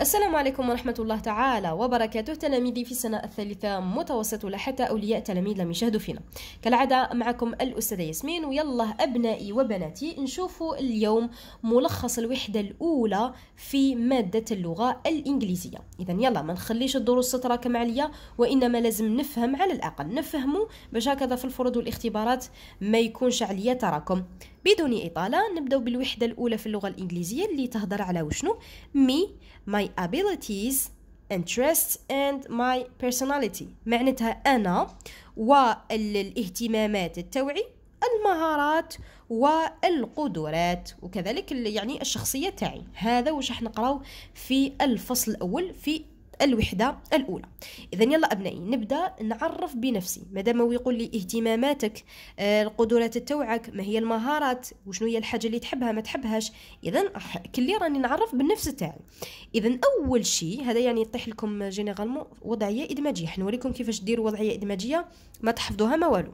السلام عليكم ورحمة الله تعالى وبركاته تلاميذي في السنة الثالثة متوسط حتى أولياء تلاميذ لم يشاهدوا فينا كالعادة معكم الأستاذة ياسمين ويلا أبنائي وبناتي نشوفوا اليوم ملخص الوحدة الأولى في مادة اللغة الإنجليزية إذا يلا ما نخليش الدروس تتراكم عليا وإنما لازم نفهم على الأقل نفهموا باش هكذا في الفروض والاختبارات ما يكونش عليا تراكم بدون إطالة نبدأ بالوحدة الأولى في اللغة الإنجليزية اللي تهضر على وشنو me my abilities interests and my personality معناتها أنا والاهتمامات التوعي المهارات والقدرات وكذلك يعني الشخصية تاعي هذا وش راح نقراو في الفصل الأول في الوحدة الأولى إذا يلا أبنائي نبدأ نعرف بنفسي مادام هو يقول لي اهتماماتك آه، القدرات تاوعك ما هي المهارات وشنو هي الحاجة اللي تحبها ما تحبهاش إذا كلي راني نعرف بالنفس تاعي إذا أول شيء هذا يعني يطيح لكم جينيرالمون وضعية إدماجية حنوريكم كيفاش ديروا وضعية إدماجية ما تحفظوها ما والو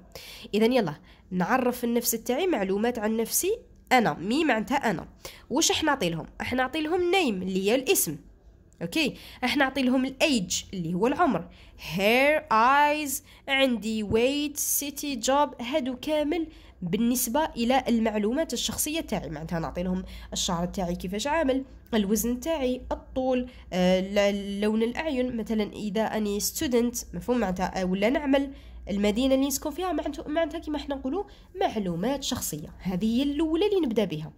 إذا يلا نعرف النفس تاعي معلومات عن نفسي انا مي معناتها انا واش احنا نعطي لهم احنا نعطي لهم نيم اللي هي الاسم اوكي راح نعطي لهم الايج اللي هو العمر هير ايز عندي ويت سيتي جوب هادو كامل بالنسبة إلى المعلومات الشخصية تاعي معناتها نعطي لهم الشعر تاعي كيفاش عامل الوزن تاعي الطول آه، لون الأعين مثلا إذا أني ستودنت مفهوم معناتها آه، ولا نعمل المدينة اللي نسكن فيها معناتها كيما حنا نقولوا معلومات شخصية هذه هي الأولى اللي نبدأ بها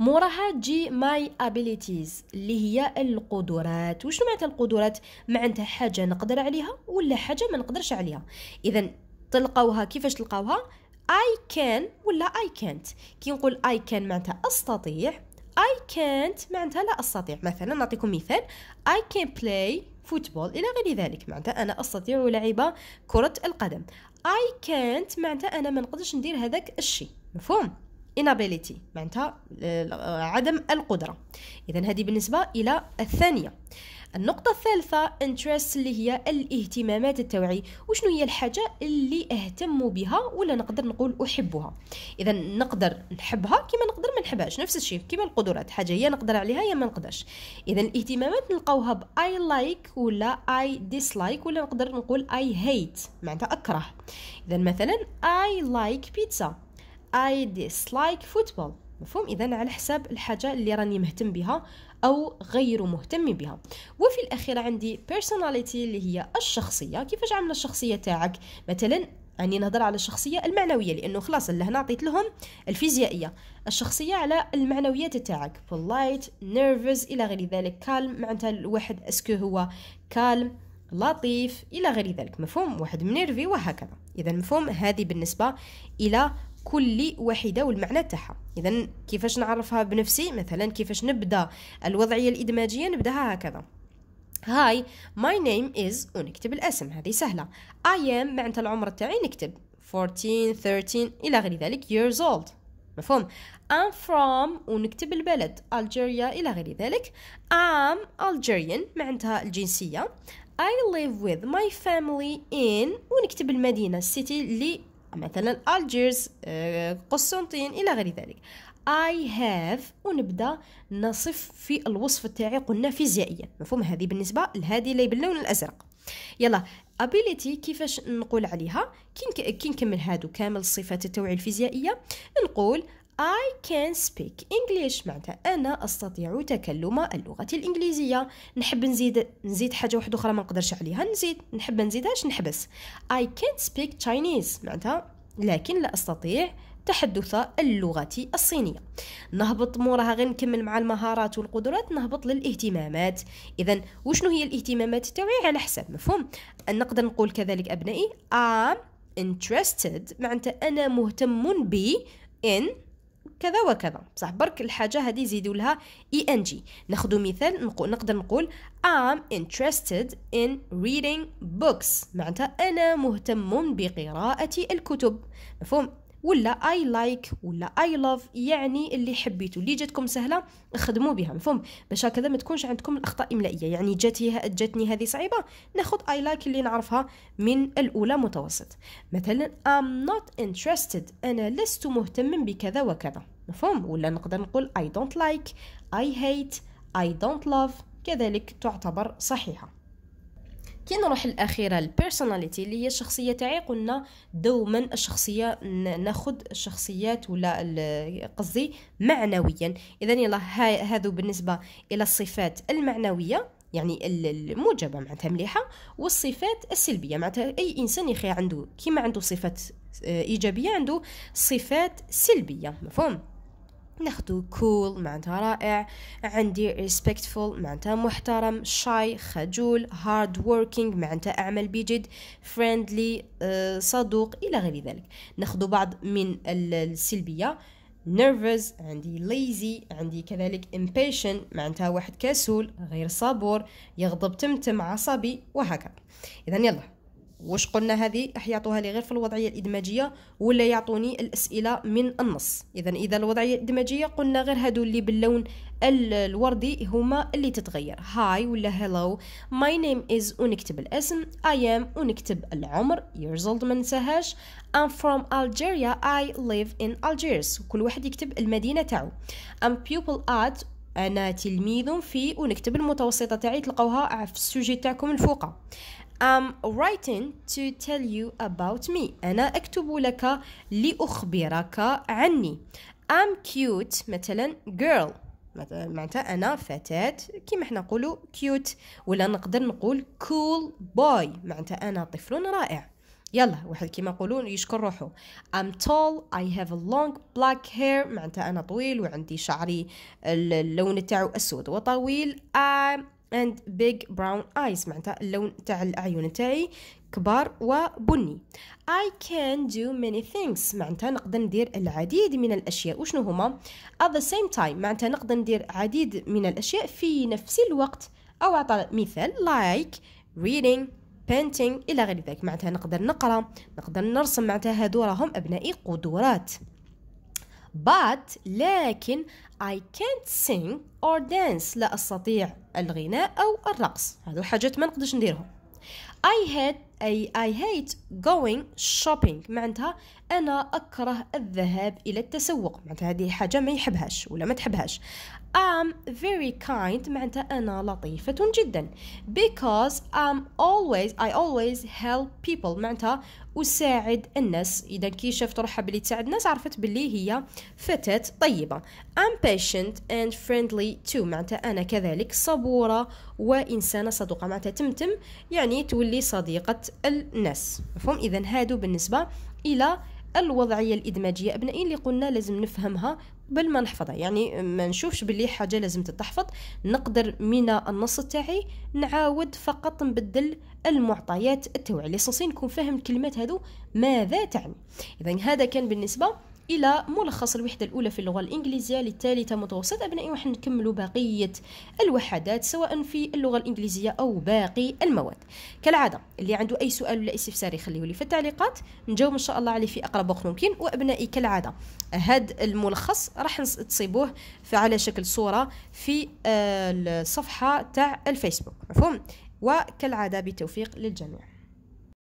موراها تجي ماي ابيليتيز اللي هي القدرات وشنو معناتها القدرات معناتها حاجه نقدر عليها ولا حاجه ما نقدرش عليها اذا تلقاوها كيفاش تلقاوها اي كان ولا اي كانت كي نقول اي كان معناتها أستطيع اي كانت معناتها لا أستطيع مثلا نعطيكم مثال اي كان بلاي فوتبول إلى غير ذلك معناتها أنا أستطيع لعب كرة القدم اي كانت معناتها أنا ما نقدرش ندير هذاك الشيء مفهوم inability معناتها آه، عدم القدرة إذا هذه بالنسبة إلى الثانية النقطة الثالثة interest اللي هي الاهتمامات التوعي وشنو هي الحاجة اللي اهتم بها ولا نقدر نقول أحبها إذا نقدر نحبها كما نقدر ما نحبهاش نفس الشيء كما القدرات حاجة هي نقدر عليها يا ما نقدرش إذا الاهتمامات نلقاوها ب I like ولا I dislike ولا نقدر نقول I hate معناتها أكره إذا مثلا I like pizza I dislike football مفهوم إذا على حساب الحاجة اللي راني مهتم بها أو غير مهتم بها وفي الأخيرة عندي personality اللي هي الشخصية كيفاش عاملة الشخصية تاعك مثلا يعني نهضر على الشخصيه المعنويه لانه خلاص هنا عطيت لهم الفيزيائيه الشخصيه على المعنويات تاعك polite nervous الى غير ذلك calm معناتها الواحد اسكو هو calm لطيف الى غير ذلك مفهوم واحد منيرفي وهكذا اذا مفهوم هذه بالنسبه الى كل واحدة والمعنى تاعها اذا كيفاش نعرفها بنفسي مثلا كيفاش نبدا الوضعيه الادماجيه نبداها هكذا هاي ماي نيم از ونكتب الاسم هذه سهله I am معناتها العمر تاعي نكتب 14 13 الى غير ذلك years old مفهوم I'm from ونكتب البلد ألجيريا إلى غير ذلك I'm Algerian معناتها الجنسية I live with my family in ونكتب المدينة city اللي مثلا الجيرز آه، قسنطين إلى غير ذلك I have ونبدا نصف في الوصف تاعي قلنا فيزيائيا مفهوم هذه بالنسبه لهذه اللي باللون الازرق يلا ability كيفاش نقول عليها كي نكمل هادو كامل الصفات التوعيه الفيزيائيه نقول I can speak English معناتها أنا أستطيع تكلم اللغة الإنجليزية نحب نزيد نزيد حاجة واحدة أخرى ما نقدرش عليها نزيد نحب نزيدهاش نحبس I can speak Chinese معناتها لكن لا أستطيع تحدث اللغة الصينية نهبط موراها غير نكمل مع المهارات والقدرات نهبط للاهتمامات إذا وشنو هي الاهتمامات تاعي على حسب مفهوم نقدر نقول كذلك أبنائي I'm interested معناتها أنا مهتم ب in كذا وكذا بصح برك الحاجه هذه زيدوا لها اي ان جي ناخذ مثال نقول نقدر نقول ام interested ان ريدينغ بوكس معناتها انا مهتم بقراءه الكتب مفهوم ولا اي لايك ولا اي لاف يعني اللي حبيتو اللي جاتكم سهله خدموا بها مفهوم باش هكذا ما تكونش عندكم الاخطاء املائيه يعني جاتي جاتني هذه صعيبه ناخذ اي لايك اللي نعرفها من الاولى متوسط مثلا ام نوت انتريستد انا لست مهتم بكذا وكذا مفهوم ولا نقدر نقول اي دونت لايك اي هيت اي دونت لاف كذلك تعتبر صحيحه كي نروح الاخيره البيرسوناليتي اللي هي الشخصيه تاعي قلنا دوما الشخصيه ناخذ الشخصيات ولا قصدي معنويا اذا يلا هذا بالنسبه الى الصفات المعنويه يعني الموجبه معناتها مليحه والصفات السلبيه معناتها اي انسان يخي عنده كيما عنده صفات آه، ايجابيه عنده صفات سلبيه مفهوم ناخدو cool معناتها رائع عندي respectful معناتها محترم شاي خجول هارد وركينج معناتها أعمل بجد فريندلي آه، صدوق إلى غير ذلك ناخدو بعض من السلبية nervous عندي lazy عندي كذلك impatient معناتها واحد كسول غير صبور يغضب تمتم عصبي وهكذا إذا يلا واش قلنا هذه يعطوها لي غير في الوضعيه الادماجيه ولا يعطوني الاسئله من النص اذا اذا الوضعيه الادماجيه قلنا غير هادو اللي باللون الوردي هما اللي تتغير هاي ولا هلو ماي نيم از ونكتب الاسم اي ام ونكتب العمر years old ما ننساهاش ام فروم الجيريا اي ليف ان الجيرس كل واحد يكتب المدينه تاعو ام pupil ات انا تلميذ في ونكتب المتوسطه تاعي تلقوها في السوجي تاعكم الفوقه I'm writing to tell you about me أنا أكتب لك لأخبرك عني I'm cute مثلا girl معناتها انا فتاه كيما حنا نقولوا كيوت ولا نقدر نقول كول cool بوي معناتها انا طفل رائع يلا واحد كيما نقولوا يشكر روحو I'm tall I have a long black hair معناتها انا طويل وعندي شعري اللون تاعو اسود وطويل I'm and big brown eyes معناتها اللون تاع الأعين تاعي كبار وبني I can do many things معناتها نقدر ندير العديد من الأشياء وشنو هما at the same time معناتها نقدر ندير عديد من الأشياء في نفس الوقت أو أعطى مثال like reading painting إلى غير ذلك معناتها نقدر نقرأ نقدر نرسم معناتها هادو راهم أبنائي قدرات but لكن I can't sing or dance لا أستطيع الغناء أو الرقص هذو حاجات ما نقدرش نديرهم I hate أي I hate going shopping معناتها أنا أكره الذهاب إلى التسوق معناتها هذه حاجة ما يحبهاش ولا ما تحبهاش am very kind معناتها أنا لطيفة جدا because I'm always I always help people معناتها أساعد الناس إذا كي شافت روحها بلي تساعد الناس عرفت بلي هي فتاة طيبة I'm patient and friendly too معناتها أنا كذلك صبورة وإنسانة صدوقة معناتها تمتم يعني تولي صديقة الناس مفهوم إذا هادو بالنسبة إلى الوضعية الإدماجية أبنائي اللي قلنا لازم نفهمها قبل ما نحفظها يعني ما نشوفش بلي حاجه لازم تتحفظ نقدر من النص تاعي نعاود فقط نبدل المعطيات التوعية ليسونسي نكون فاهم الكلمات هذو ماذا تعني اذا هذا كان بالنسبه الى ملخص الوحده الاولى في اللغه الانجليزيه للثالثه متوسط ابنائي وحنكملوا نكملوا بقيه الوحدات سواء في اللغه الانجليزيه او باقي المواد كالعاده اللي عنده اي سؤال ولا استفسار يخليه لي في التعليقات نجاوب ان شاء الله عليه في اقرب وقت ممكن وابنائي كالعاده هذا الملخص راح تصيبوه على شكل صوره في آه، الصفحه تاع الفيسبوك مفهوم وكالعاده بالتوفيق للجميع